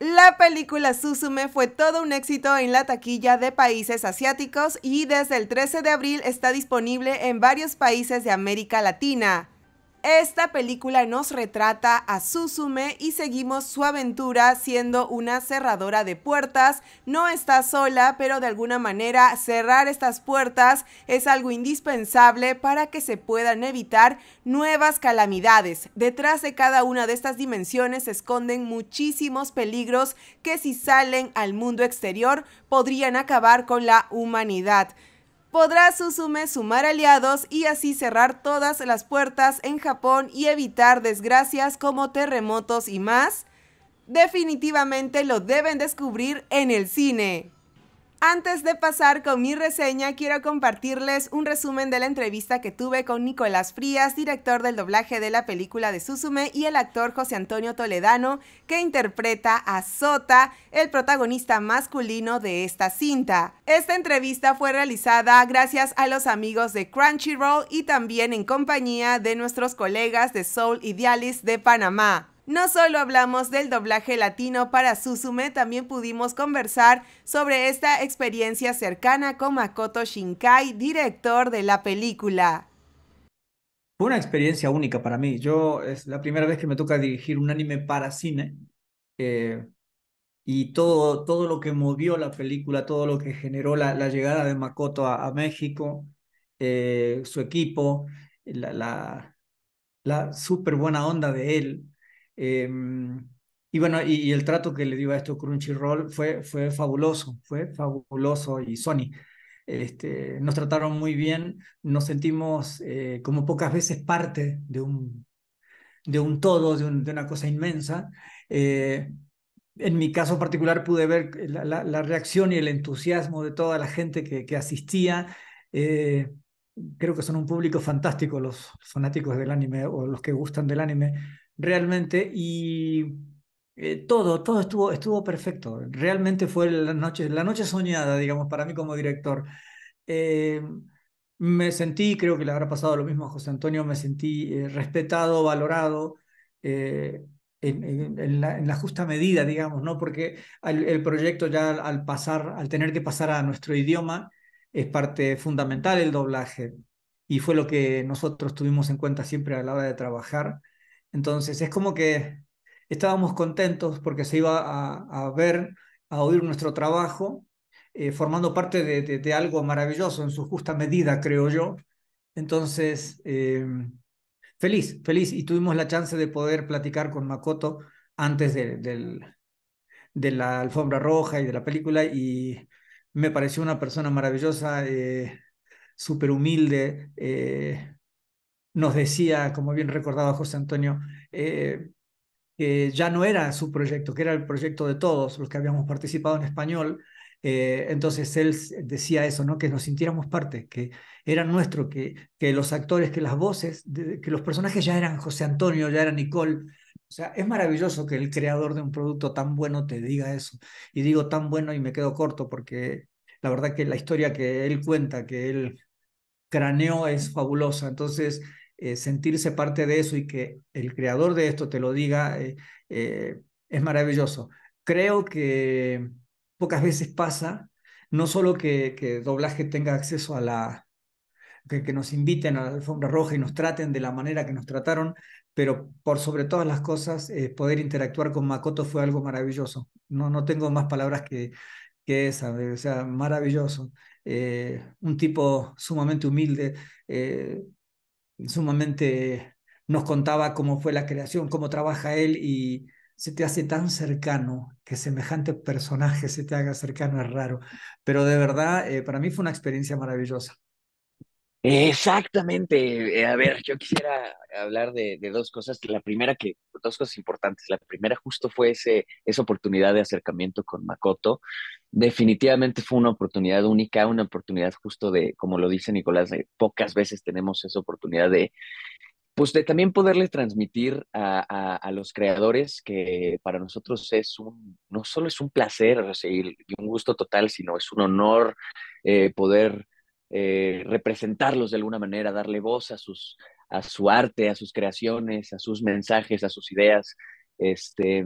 La película Susume fue todo un éxito en la taquilla de países asiáticos y desde el 13 de abril está disponible en varios países de América Latina. Esta película nos retrata a Suzume y seguimos su aventura siendo una cerradora de puertas. No está sola, pero de alguna manera cerrar estas puertas es algo indispensable para que se puedan evitar nuevas calamidades. Detrás de cada una de estas dimensiones se esconden muchísimos peligros que si salen al mundo exterior podrían acabar con la humanidad podrá Susume sumar aliados y así cerrar todas las puertas en Japón y evitar desgracias como terremotos y más? Definitivamente lo deben descubrir en el cine. Antes de pasar con mi reseña, quiero compartirles un resumen de la entrevista que tuve con Nicolás Frías, director del doblaje de la película de Susume, y el actor José Antonio Toledano, que interpreta a Sota, el protagonista masculino de esta cinta. Esta entrevista fue realizada gracias a los amigos de Crunchyroll y también en compañía de nuestros colegas de Soul Idealis de Panamá. No solo hablamos del doblaje latino para Suzume, también pudimos conversar sobre esta experiencia cercana con Makoto Shinkai, director de la película. Fue una experiencia única para mí. Yo es la primera vez que me toca dirigir un anime para cine. Eh, y todo, todo lo que movió la película, todo lo que generó la, llegada de Makoto a, México, eh, su equipo, la, la, la súper buena onda de él, Em, y bueno, y, el trato que le dio a esto Crunchyroll fue, fue fabuloso, fue fabuloso y Sony. Este, nos trataron muy bien, nos sentimos eh, como pocas veces parte de un, de un todo, de, una cosa inmensa. Eh, en mi caso particular pude ver la, la, reacción y el entusiasmo de toda la gente que, que asistía. Eh, creo que son un público fantástico los fanáticos del anime o los que gustan del anime realmente y eh, todo, todo estuvo, estuvo perfecto. Realmente fue la noche, la noche soñada, digamos, para mí como director. Eh, me sentí, creo que le habrá pasado lo mismo a José Antonio, me sentí eh, respetado, valorado. En, la, justa medida, digamos, ¿no? Porque el proyecto ya al pasar, al tener que pasar a nuestro idioma, es parte fundamental el doblaje. Y fue lo que nosotros tuvimos en cuenta siempre a la hora de trabajar. Entonces es como que estábamos contentos porque se iba a, ver, a oír nuestro trabajo, eh, formando parte de, algo maravilloso en su justa medida, creo yo. Entonces, eh, feliz, feliz. Y tuvimos la chance de poder platicar con Makoto antes de, la alfombra roja y de la película y me pareció una persona maravillosa, eh, súper humilde, nos decía, como bien recordaba José Antonio, eh, que ya no era su proyecto, que era el proyecto de todos los que habíamos participado en español. Eh, entonces él decía eso, ¿no? que nos sintiéramos parte, que era nuestro, que, que los actores, que las voces, que los personajes ya eran José Antonio, ya era Nicole. O sea, es maravilloso que el creador de un producto tan bueno te diga eso. Y digo tan bueno y me quedo corto porque la verdad que la historia que él cuenta, que él craneó, es fabulosa. Entonces, eh, sentirse parte de eso y que el creador de esto te lo diga, eh, eh, es maravilloso. Creo que pocas veces pasa, no solo que, que doblaje tenga acceso a la... Que, nos inviten a la alfombra roja y nos traten de la manera que nos trataron, pero por sobre todas las cosas, poder interactuar con Makoto fue algo maravilloso. No, no tengo más palabras que, que esa, o sea, maravilloso. un tipo sumamente humilde, eh, sumamente nos contaba cómo fue la creación, cómo trabaja él y se te hace tan cercano, que semejante personaje se te haga cercano es raro, pero de verdad eh, para mí fue una experiencia maravillosa. Exactamente. Eh, a ver, yo quisiera hablar de, dos cosas. La primera que, dos cosas importantes. La primera justo fue ese, esa oportunidad de acercamiento con Makoto. Definitivamente fue una oportunidad única, una oportunidad justo de, como lo dice Nicolás, pocas veces tenemos esa oportunidad de, pues de también poderle transmitir a, los creadores que para nosotros es un, no solo es un placer recibir y un gusto total, sino es un honor eh, poder eh, representarlos de alguna manera, darle voz a, sus, a su arte, a sus creaciones, a sus mensajes, a sus ideas. Este,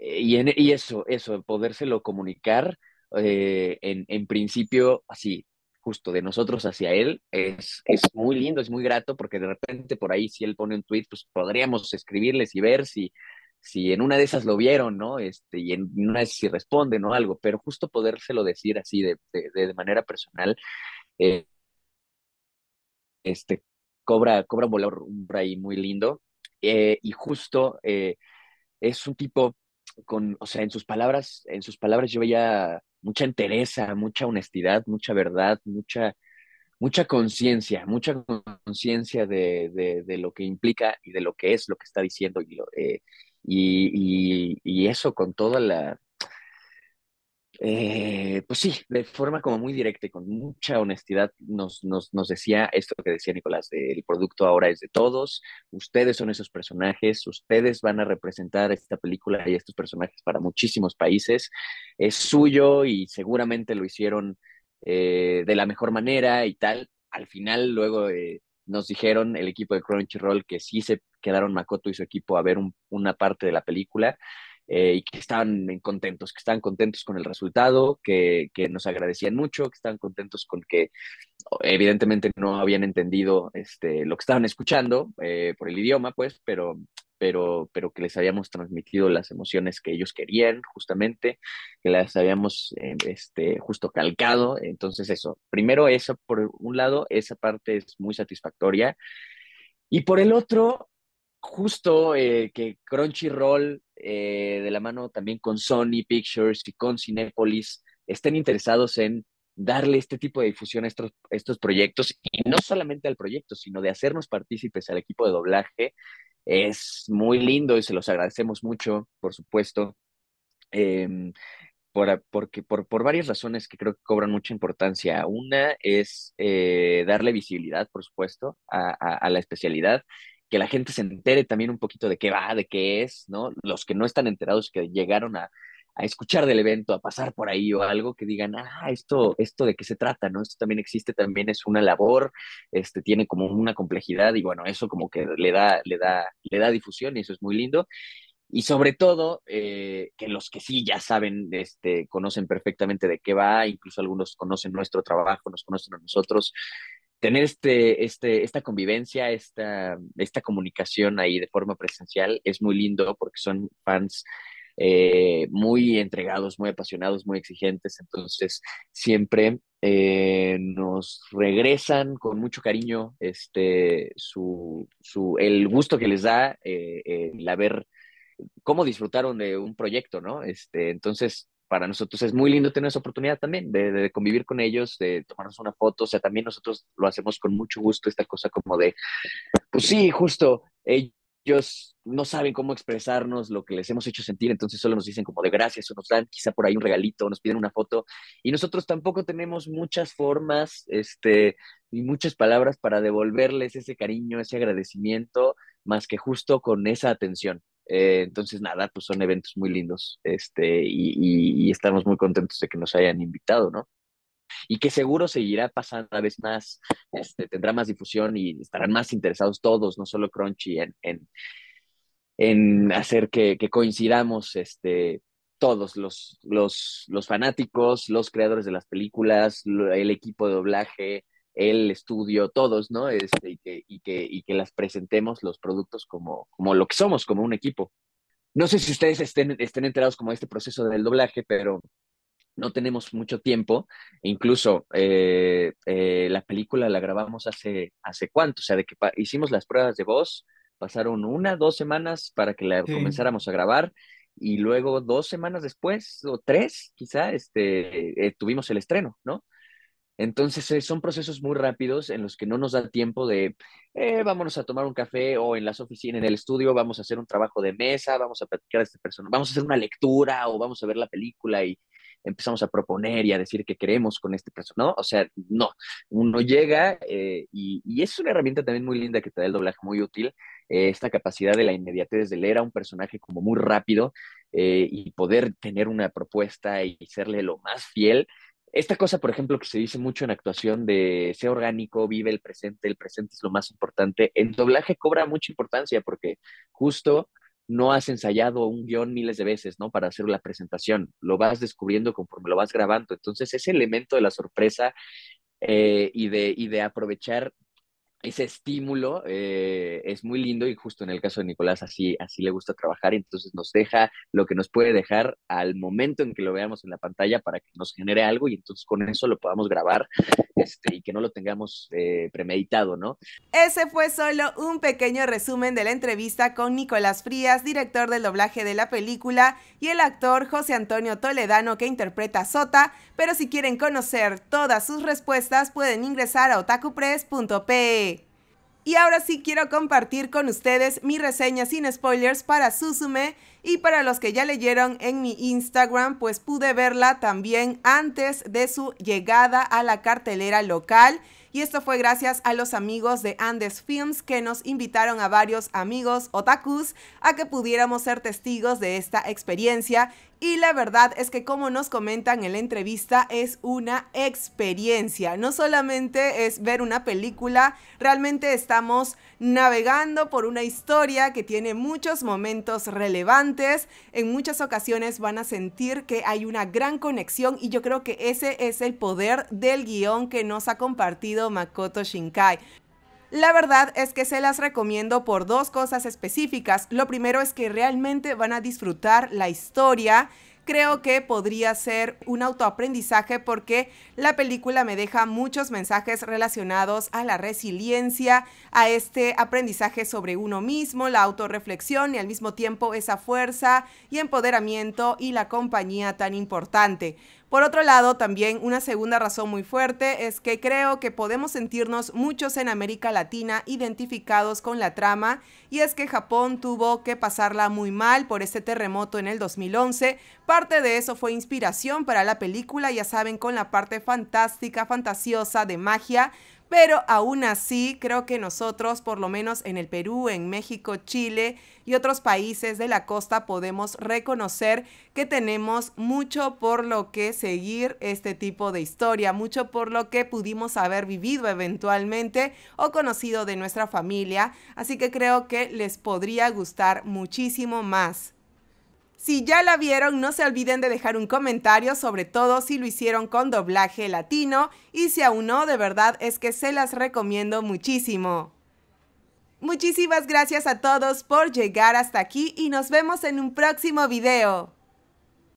y, y eso, eso, podérselo comunicar eh, en, principio así, justo de nosotros hacia él, es, muy lindo, es muy grato, porque de repente por ahí si él pone un tweet, pues podríamos escribirles y ver si, si en una de esas lo vieron, ¿no? Este, y en una de si responde o algo, pero justo podérselo decir así de, de manera personal eh, este, cobra, cobra un valor muy lindo. Eh, y justo eh, es un tipo con, o sea, en sus palabras, en sus palabras yo veía mucha entereza, mucha honestidad, mucha verdad, mucha, mucha conciencia, mucha conciencia de, de, lo que implica y de lo que es lo que está diciendo. Y, y, y, y eso con toda la, eh, pues sí, de forma como muy directa y con mucha honestidad nos, nos, decía esto que decía Nicolás, el producto ahora es de todos, ustedes son esos personajes, ustedes van a representar esta película y estos personajes para muchísimos países, es suyo y seguramente lo hicieron eh, de la mejor manera y tal. Al final luego eh, nos dijeron el equipo de Crunchyroll que sí se quedaron Makoto y su equipo a ver una parte de la película eh, y que estaban contentos, que estaban contentos con el resultado, que, que, nos agradecían mucho, que estaban contentos con que evidentemente no habían entendido este, lo que estaban escuchando eh, por el idioma, pues, pero, pero, pero, que les habíamos transmitido las emociones que ellos querían, justamente, que las habíamos eh, este, justo calcado. Entonces, eso, primero, eso por un lado, esa parte es muy satisfactoria. Y por el otro, justo que Crunchyroll eh, de la mano también con Sony Pictures y con Cinepolis, estén interesados en darle este tipo de difusión a estos, proyectos y no solamente al proyecto, sino de hacernos partícipes al equipo de doblaje. Es muy lindo y se los agradecemos mucho, por supuesto, em, por, porque, por, varias razones que creo que cobran mucha importancia. Una es eh, darle visibilidad, por supuesto, a la especialidad que la gente se entere también un poquito de qué va, de qué es, ¿no? Los que no están enterados, que llegaron a, escuchar del evento, a pasar por ahí o algo, que digan, ah, esto, esto de qué se trata, ¿no? Esto también existe, también es una labor, este, tiene como una complejidad y bueno, eso como que le da, le da, le da difusión y eso es muy lindo. Y sobre todo, eh, que los que sí ya saben, este, conocen perfectamente de qué va, incluso algunos conocen nuestro trabajo, nos conocen a nosotros, tener este, este, esta convivencia, esta, esta comunicación ahí de forma presencial es muy lindo porque son fans eh, muy entregados, muy apasionados, muy exigentes, entonces siempre eh, nos regresan con mucho cariño este, el gusto que les da eh, el haber cómo disfrutaron de un proyecto, ¿no? Este, entonces, para nosotros es muy lindo tener esa oportunidad también de, convivir con ellos, de tomarnos una foto, o sea, también nosotros lo hacemos con mucho gusto, esta cosa como de, pues sí, justo, ellos no saben cómo expresarnos lo que les hemos hecho sentir, entonces solo nos dicen como de gracias o nos dan quizá por ahí un regalito, nos piden una foto, y nosotros tampoco tenemos muchas formas, este, y muchas palabras para devolverles ese cariño, ese agradecimiento, más que justo con esa atención. Eh, entonces, nada, pues son eventos muy lindos este, y, estamos muy contentos de que nos hayan invitado, ¿no? Y que seguro seguirá pasando una vez más, este, tendrá más difusión y estarán más interesados todos, no solo Crunchy, en, en, hacer que, coincidamos este, todos los, los, los fanáticos, los creadores de las películas, el equipo de doblaje, el estudio, todos, ¿no? Este, y, que, que, las presentemos los productos como, como lo que somos, como un equipo. No sé si ustedes estén, estén enterados como este proceso del doblaje, pero no tenemos mucho tiempo. Incluso eh, eh, la película la grabamos hace, hace cuánto, o sea, de que hicimos las pruebas de voz, pasaron una, dos semanas para que la comenzáramos a grabar y luego dos semanas después o tres quizá este, eh, tuvimos el estreno, ¿no? Entonces eh, son procesos muy rápidos en los que no nos da tiempo de eh, vámonos a tomar un café o en las oficinas, en el estudio, vamos a hacer un trabajo de mesa, vamos a platicar a esta persona, vamos a hacer una lectura o vamos a ver la película y empezamos a proponer y a decir que queremos con este personaje. ¿no? O sea, no, uno llega eh, y, y, es una herramienta también muy linda que te da el doblaje, muy útil, eh, esta capacidad de la inmediatez de leer a un personaje como muy rápido y poder tener una propuesta y serle lo más fiel esta cosa, por ejemplo, que se dice mucho en actuación de sea orgánico, vive el presente, el presente es lo más importante, en doblaje cobra mucha importancia porque justo no has ensayado un guión miles de veces, ¿no? Para hacer la presentación, lo vas descubriendo conforme lo vas grabando. Entonces, ese elemento de la sorpresa eh, y, de, y de aprovechar ese estímulo eh, es muy lindo y justo en el caso de Nicolás así, así le gusta trabajar, entonces nos deja lo que nos puede dejar al momento en que lo veamos en la pantalla para que nos genere algo y entonces con eso lo podamos grabar este, y que no lo tengamos eh, premeditado, ¿no? Ese fue solo un pequeño resumen de la entrevista con Nicolás Frías, director del doblaje de la película, y el actor José Antonio Toledano que interpreta Sota, pero si quieren conocer todas sus respuestas pueden ingresar a otacupres.p y ahora sí quiero compartir con ustedes mi reseña sin spoilers para Suzume y para los que ya leyeron en mi Instagram, pues pude verla también antes de su llegada a la cartelera local. Y esto fue gracias a los amigos de Andes Films que nos invitaron a varios amigos otakus a que pudiéramos ser testigos de esta experiencia y la verdad es que como nos comentan en la entrevista es una experiencia, no solamente es ver una película, realmente estamos navegando por una historia que tiene muchos momentos relevantes, en muchas ocasiones van a sentir que hay una gran conexión y yo creo que ese es el poder del guión que nos ha compartido Makoto Shinkai. La verdad es que se las recomiendo por dos cosas específicas. Lo primero es que realmente van a disfrutar la historia creo que podría ser un autoaprendizaje porque la película me deja muchos mensajes relacionados a la resiliencia, a este aprendizaje sobre uno mismo, la autorreflexión y al mismo tiempo esa fuerza y empoderamiento y la compañía tan importante. Por otro lado, también una segunda razón muy fuerte es que creo que podemos sentirnos muchos en América Latina identificados con la trama y es que Japón tuvo que pasarla muy mal por este terremoto en el 2011. Parte de eso fue inspiración para la película, ya saben, con la parte fantástica, fantasiosa de magia, pero aún así, creo que nosotros, por lo menos en el Perú, en México, Chile y otros países de la costa, podemos reconocer que tenemos mucho por lo que seguir este tipo de historia, mucho por lo que pudimos haber vivido eventualmente o conocido de nuestra familia. Así que creo que les podría gustar muchísimo más. Si ya la vieron, no se olviden de dejar un comentario, sobre todo si lo hicieron con doblaje latino, y si aún no, de verdad es que se las recomiendo muchísimo. Muchísimas gracias a todos por llegar hasta aquí y nos vemos en un próximo video.